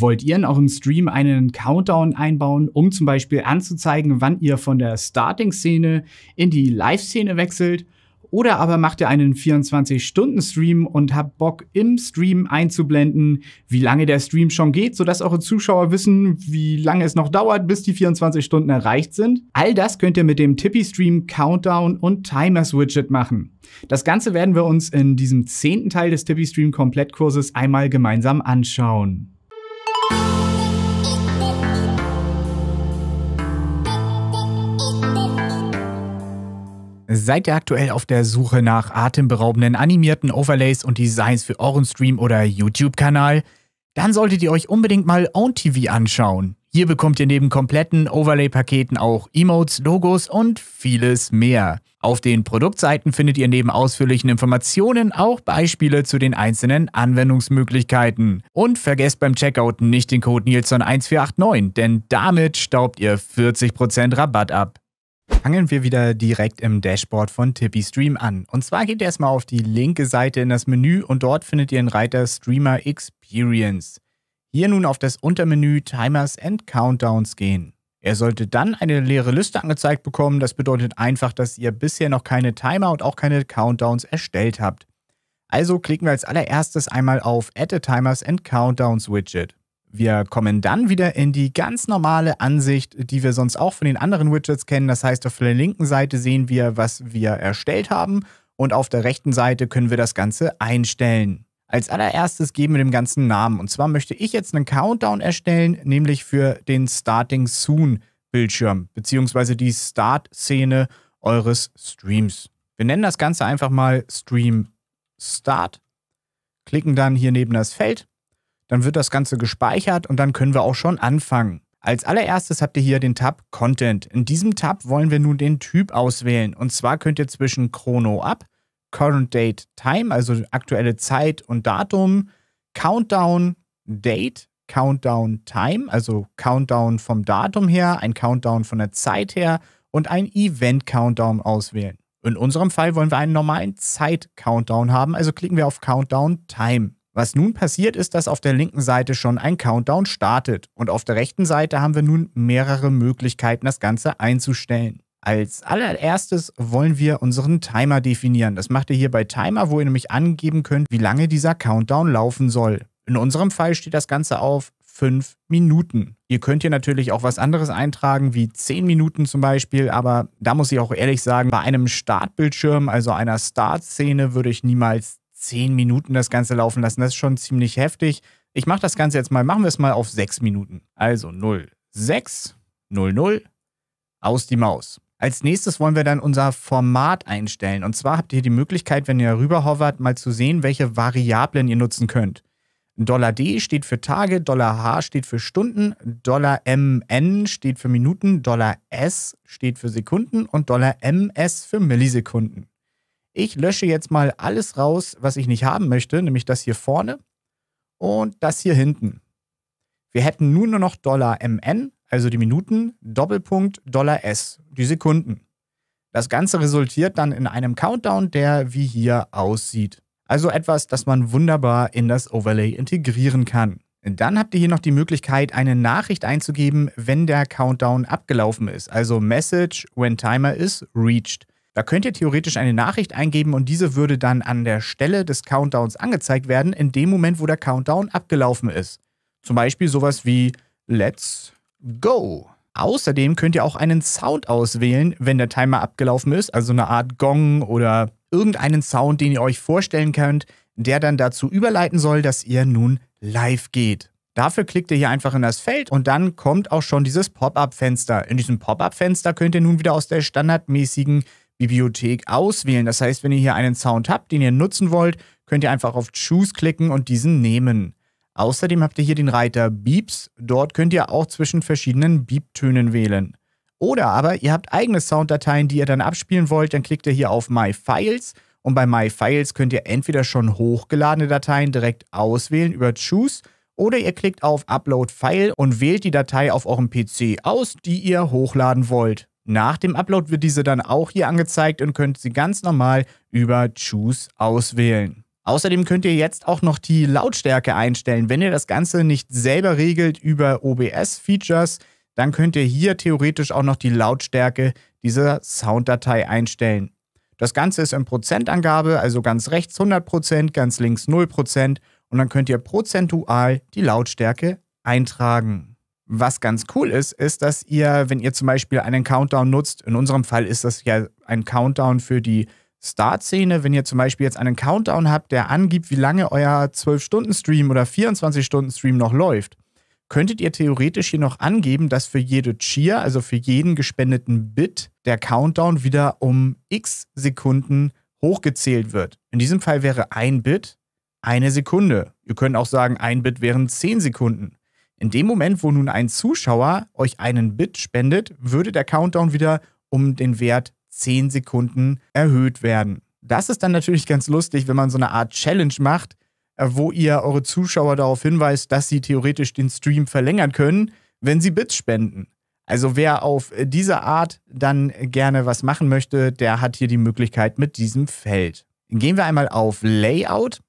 Wollt ihr in eurem Stream einen Countdown einbauen, um zum Beispiel anzuzeigen, wann ihr von der Starting-Szene in die Live-Szene wechselt? Oder aber macht ihr einen 24-Stunden-Stream und habt Bock, im Stream einzublenden, wie lange der Stream schon geht, sodass eure Zuschauer wissen, wie lange es noch dauert, bis die 24 Stunden erreicht sind? All das könnt ihr mit dem Tippy-Stream Countdown und Timers-Widget machen. Das Ganze werden wir uns in diesem zehnten Teil des Tippy-Stream-Komplettkurses einmal gemeinsam anschauen. Seid ihr aktuell auf der Suche nach atemberaubenden animierten Overlays und Designs für euren Stream oder YouTube-Kanal? Dann solltet ihr euch unbedingt mal OwnTV anschauen. Hier bekommt ihr neben kompletten Overlay-Paketen auch Emotes, Logos und vieles mehr. Auf den Produktseiten findet ihr neben ausführlichen Informationen auch Beispiele zu den einzelnen Anwendungsmöglichkeiten. Und vergesst beim Checkout nicht den Code Nielson1489, denn damit staubt ihr 40% Rabatt ab fangen wir wieder direkt im Dashboard von Tippy Stream an. Und zwar geht ihr erstmal auf die linke Seite in das Menü und dort findet ihr den Reiter Streamer Experience. Hier nun auf das Untermenü Timers and Countdowns gehen. Er sollte dann eine leere Liste angezeigt bekommen. Das bedeutet einfach, dass ihr bisher noch keine Timer und auch keine Countdowns erstellt habt. Also klicken wir als allererstes einmal auf Add a Timers and Countdowns Widget. Wir kommen dann wieder in die ganz normale Ansicht, die wir sonst auch von den anderen Widgets kennen. Das heißt, auf der linken Seite sehen wir, was wir erstellt haben und auf der rechten Seite können wir das Ganze einstellen. Als allererstes geben wir dem ganzen Namen und zwar möchte ich jetzt einen Countdown erstellen, nämlich für den Starting Soon Bildschirm beziehungsweise die Start-Szene eures Streams. Wir nennen das Ganze einfach mal Stream Start, klicken dann hier neben das Feld dann wird das Ganze gespeichert und dann können wir auch schon anfangen. Als allererstes habt ihr hier den Tab Content. In diesem Tab wollen wir nun den Typ auswählen. Und zwar könnt ihr zwischen Chrono Up, Current Date Time, also aktuelle Zeit und Datum, Countdown Date, Countdown Time, also Countdown vom Datum her, ein Countdown von der Zeit her und ein Event Countdown auswählen. In unserem Fall wollen wir einen normalen Zeit-Countdown haben, also klicken wir auf Countdown Time. Was nun passiert ist, dass auf der linken Seite schon ein Countdown startet und auf der rechten Seite haben wir nun mehrere Möglichkeiten, das Ganze einzustellen. Als allererstes wollen wir unseren Timer definieren. Das macht ihr hier bei Timer, wo ihr nämlich angeben könnt, wie lange dieser Countdown laufen soll. In unserem Fall steht das Ganze auf 5 Minuten. Ihr könnt hier natürlich auch was anderes eintragen, wie 10 Minuten zum Beispiel, aber da muss ich auch ehrlich sagen, bei einem Startbildschirm, also einer Startszene, würde ich niemals zehn Minuten das Ganze laufen lassen. Das ist schon ziemlich heftig. Ich mache das Ganze jetzt mal, machen wir es mal auf sechs Minuten. Also 0, 6, 0, 0, aus die Maus. Als nächstes wollen wir dann unser Format einstellen. Und zwar habt ihr die Möglichkeit, wenn ihr rüber hovert, mal zu sehen, welche Variablen ihr nutzen könnt. $D steht für Tage, $H steht für Stunden, $MN steht für Minuten, $S steht für Sekunden und $MS für Millisekunden. Ich lösche jetzt mal alles raus, was ich nicht haben möchte, nämlich das hier vorne und das hier hinten. Wir hätten nun nur noch Dollar MN, also die Minuten, Doppelpunkt Dollar S, die Sekunden. Das Ganze resultiert dann in einem Countdown, der wie hier aussieht. Also etwas, das man wunderbar in das Overlay integrieren kann. Dann habt ihr hier noch die Möglichkeit, eine Nachricht einzugeben, wenn der Countdown abgelaufen ist. Also Message, when timer is reached. Da könnt ihr theoretisch eine Nachricht eingeben und diese würde dann an der Stelle des Countdowns angezeigt werden, in dem Moment, wo der Countdown abgelaufen ist. Zum Beispiel sowas wie Let's Go. Außerdem könnt ihr auch einen Sound auswählen, wenn der Timer abgelaufen ist, also eine Art Gong oder irgendeinen Sound, den ihr euch vorstellen könnt, der dann dazu überleiten soll, dass ihr nun live geht. Dafür klickt ihr hier einfach in das Feld und dann kommt auch schon dieses Pop-up-Fenster. In diesem Pop-up-Fenster könnt ihr nun wieder aus der standardmäßigen Bibliothek auswählen. Das heißt, wenn ihr hier einen Sound habt, den ihr nutzen wollt, könnt ihr einfach auf Choose klicken und diesen nehmen. Außerdem habt ihr hier den Reiter Beeps. Dort könnt ihr auch zwischen verschiedenen beep wählen. Oder aber ihr habt eigene Sounddateien, die ihr dann abspielen wollt, dann klickt ihr hier auf My Files und bei My Files könnt ihr entweder schon hochgeladene Dateien direkt auswählen über Choose oder ihr klickt auf Upload File und wählt die Datei auf eurem PC aus, die ihr hochladen wollt. Nach dem Upload wird diese dann auch hier angezeigt und könnt sie ganz normal über Choose auswählen. Außerdem könnt ihr jetzt auch noch die Lautstärke einstellen. Wenn ihr das Ganze nicht selber regelt über OBS-Features, dann könnt ihr hier theoretisch auch noch die Lautstärke dieser Sounddatei einstellen. Das Ganze ist in Prozentangabe, also ganz rechts 100%, ganz links 0% und dann könnt ihr prozentual die Lautstärke eintragen. Was ganz cool ist, ist, dass ihr, wenn ihr zum Beispiel einen Countdown nutzt, in unserem Fall ist das ja ein Countdown für die Start-Szene, wenn ihr zum Beispiel jetzt einen Countdown habt, der angibt, wie lange euer 12-Stunden-Stream oder 24-Stunden-Stream noch läuft, könntet ihr theoretisch hier noch angeben, dass für jede Cheer, also für jeden gespendeten Bit, der Countdown wieder um x Sekunden hochgezählt wird. In diesem Fall wäre ein Bit eine Sekunde. Ihr könnt auch sagen, ein Bit wären 10 Sekunden. In dem Moment, wo nun ein Zuschauer euch einen Bit spendet, würde der Countdown wieder um den Wert 10 Sekunden erhöht werden. Das ist dann natürlich ganz lustig, wenn man so eine Art Challenge macht, äh, wo ihr eure Zuschauer darauf hinweist, dass sie theoretisch den Stream verlängern können, wenn sie Bits spenden. Also wer auf diese Art dann gerne was machen möchte, der hat hier die Möglichkeit mit diesem Feld. Gehen wir einmal auf Layout.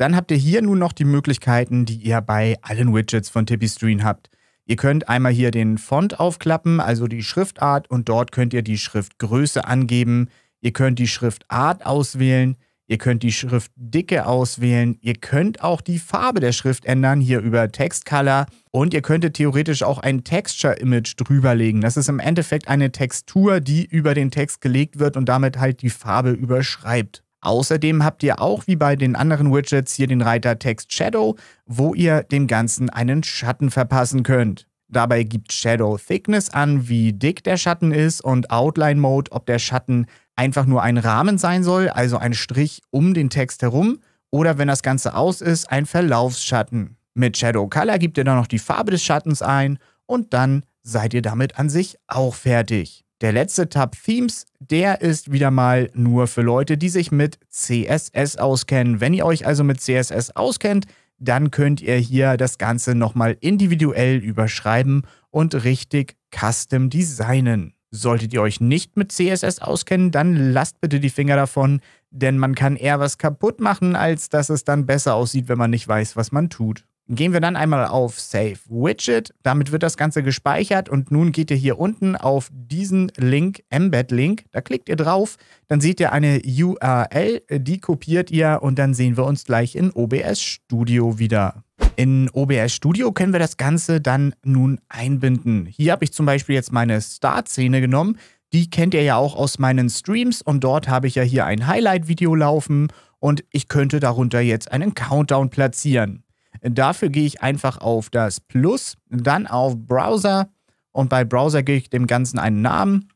Dann habt ihr hier nun noch die Möglichkeiten, die ihr bei allen Widgets von Tippystream habt. Ihr könnt einmal hier den Font aufklappen, also die Schriftart, und dort könnt ihr die Schriftgröße angeben. Ihr könnt die Schriftart auswählen. Ihr könnt die Schriftdicke auswählen. Ihr könnt auch die Farbe der Schrift ändern, hier über Text Color. Und ihr könntet theoretisch auch ein Texture Image drüberlegen. Das ist im Endeffekt eine Textur, die über den Text gelegt wird und damit halt die Farbe überschreibt. Außerdem habt ihr auch wie bei den anderen Widgets hier den Reiter Text Shadow, wo ihr dem Ganzen einen Schatten verpassen könnt. Dabei gibt Shadow Thickness an, wie dick der Schatten ist und Outline Mode, ob der Schatten einfach nur ein Rahmen sein soll, also ein Strich um den Text herum, oder wenn das Ganze aus ist, ein Verlaufsschatten. Mit Shadow Color gibt ihr dann noch die Farbe des Schattens ein und dann seid ihr damit an sich auch fertig. Der letzte Tab Themes, der ist wieder mal nur für Leute, die sich mit CSS auskennen. Wenn ihr euch also mit CSS auskennt, dann könnt ihr hier das Ganze nochmal individuell überschreiben und richtig custom designen. Solltet ihr euch nicht mit CSS auskennen, dann lasst bitte die Finger davon, denn man kann eher was kaputt machen, als dass es dann besser aussieht, wenn man nicht weiß, was man tut. Gehen wir dann einmal auf Save Widget. Damit wird das Ganze gespeichert und nun geht ihr hier unten auf diesen Link, Embed-Link. Da klickt ihr drauf, dann seht ihr eine URL, die kopiert ihr und dann sehen wir uns gleich in OBS Studio wieder. In OBS Studio können wir das Ganze dann nun einbinden. Hier habe ich zum Beispiel jetzt meine Start-Szene genommen. Die kennt ihr ja auch aus meinen Streams und dort habe ich ja hier ein Highlight-Video laufen und ich könnte darunter jetzt einen Countdown platzieren. Dafür gehe ich einfach auf das Plus, dann auf Browser und bei Browser gebe ich dem Ganzen einen Namen,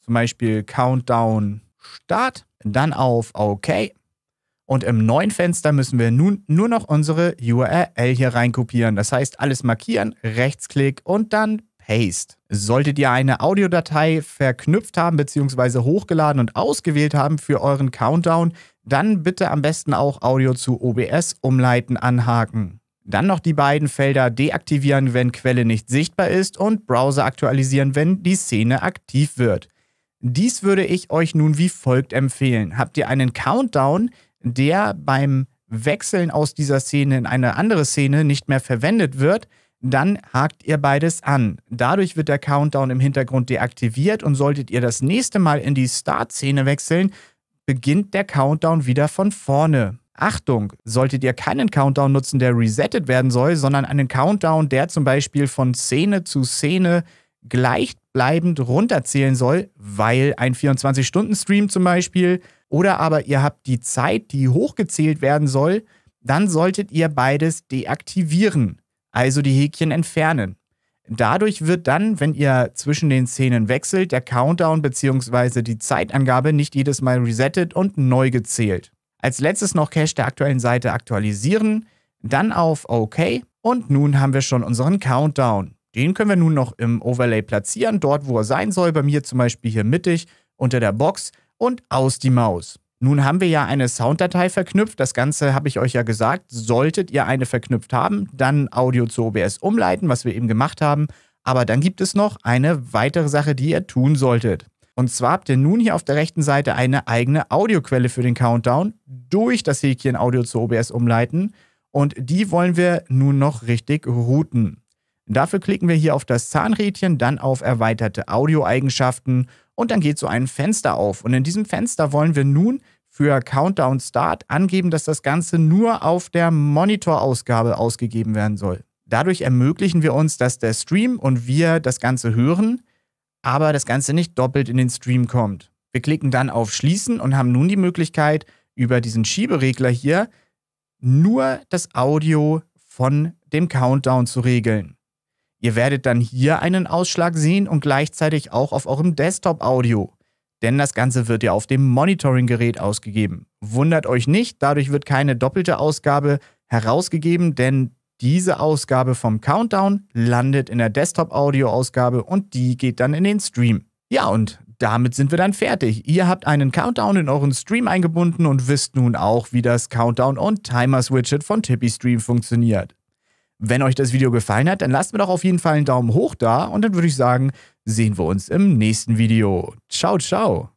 zum Beispiel Countdown Start, dann auf OK. Und im neuen Fenster müssen wir nun nur noch unsere URL hier reinkopieren. Das heißt, alles markieren, Rechtsklick und dann Paste. Solltet ihr eine Audiodatei verknüpft haben bzw. hochgeladen und ausgewählt haben für euren Countdown, dann bitte am besten auch Audio zu OBS umleiten anhaken. Dann noch die beiden Felder deaktivieren, wenn Quelle nicht sichtbar ist und Browser aktualisieren, wenn die Szene aktiv wird. Dies würde ich euch nun wie folgt empfehlen. Habt ihr einen Countdown, der beim Wechseln aus dieser Szene in eine andere Szene nicht mehr verwendet wird, dann hakt ihr beides an. Dadurch wird der Countdown im Hintergrund deaktiviert und solltet ihr das nächste Mal in die Start-Szene wechseln, beginnt der Countdown wieder von vorne. Achtung, solltet ihr keinen Countdown nutzen, der resettet werden soll, sondern einen Countdown, der zum Beispiel von Szene zu Szene gleichbleibend runterzählen soll, weil ein 24-Stunden-Stream zum Beispiel oder aber ihr habt die Zeit, die hochgezählt werden soll, dann solltet ihr beides deaktivieren, also die Häkchen entfernen. Dadurch wird dann, wenn ihr zwischen den Szenen wechselt, der Countdown bzw. die Zeitangabe nicht jedes Mal resettet und neu gezählt. Als letztes noch Cache der aktuellen Seite aktualisieren, dann auf OK und nun haben wir schon unseren Countdown. Den können wir nun noch im Overlay platzieren, dort wo er sein soll, bei mir zum Beispiel hier mittig unter der Box und aus die Maus. Nun haben wir ja eine Sounddatei verknüpft, das Ganze habe ich euch ja gesagt. Solltet ihr eine verknüpft haben, dann Audio zu OBS umleiten, was wir eben gemacht haben. Aber dann gibt es noch eine weitere Sache, die ihr tun solltet. Und zwar habt ihr nun hier auf der rechten Seite eine eigene Audioquelle für den Countdown durch das Häkchen Audio zu OBS umleiten. Und die wollen wir nun noch richtig routen. Dafür klicken wir hier auf das Zahnrädchen, dann auf erweiterte Audioeigenschaften und dann geht so ein Fenster auf. Und in diesem Fenster wollen wir nun für Countdown Start angeben, dass das Ganze nur auf der Monitorausgabe ausgegeben werden soll. Dadurch ermöglichen wir uns, dass der Stream und wir das Ganze hören aber das Ganze nicht doppelt in den Stream kommt. Wir klicken dann auf Schließen und haben nun die Möglichkeit, über diesen Schieberegler hier nur das Audio von dem Countdown zu regeln. Ihr werdet dann hier einen Ausschlag sehen und gleichzeitig auch auf eurem Desktop-Audio. Denn das Ganze wird ja auf dem Monitoring-Gerät ausgegeben. Wundert euch nicht, dadurch wird keine doppelte Ausgabe herausgegeben, denn diese Ausgabe vom Countdown landet in der Desktop-Audio-Ausgabe und die geht dann in den Stream. Ja, und damit sind wir dann fertig. Ihr habt einen Countdown in euren Stream eingebunden und wisst nun auch, wie das Countdown- und timers widget von Tippy Stream funktioniert. Wenn euch das Video gefallen hat, dann lasst mir doch auf jeden Fall einen Daumen hoch da und dann würde ich sagen, sehen wir uns im nächsten Video. Ciao, ciao!